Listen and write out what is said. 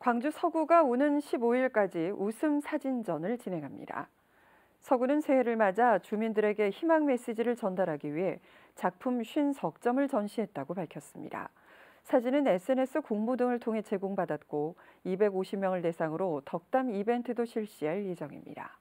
광주 서구가 오는 15일까지 웃음 사진전을 진행합니다. 서구는 새해를 맞아 주민들에게 희망 메시지를 전달하기 위해 작품 5 0점을 전시했다고 밝혔습니다. 사진은 SNS 공모 등을 통해 제공받았고 250명을 대상으로 덕담 이벤트도 실시할 예정입니다.